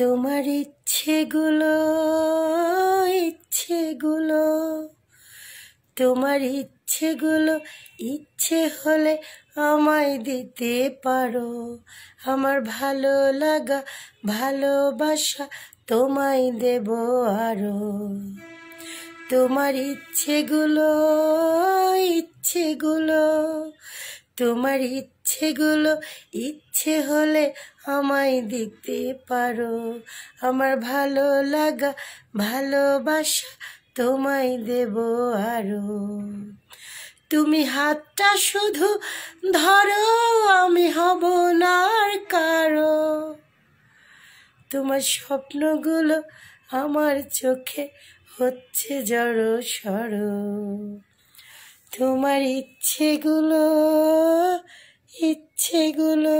তোমার ইচ্ছেগুলো ইচ্ছেগুলো তোমার ইচ্ছেগুলো ইচ্ছে হলে আমায় দিতে পারো আমার ভালো লাগা ভালোবাসা তোমায় দেব আরো তোমার ইচ্ছেগুলো ইচ্ছেগুলো তোমার ইচ্ছেগুলো ইচ্ছে হলে আমায় দিতে পারো আমার ভালো লাগা ভালোবাসা তোমায় দেব আরো তুমি হাতটা শুধু ধরো আমি হব না কারো তোমার স্বপ্নগুলো আমার চোখে হচ্ছে জড়ো সরো তোমার ইচ্ছেগুলো ইচ্ছেগুলো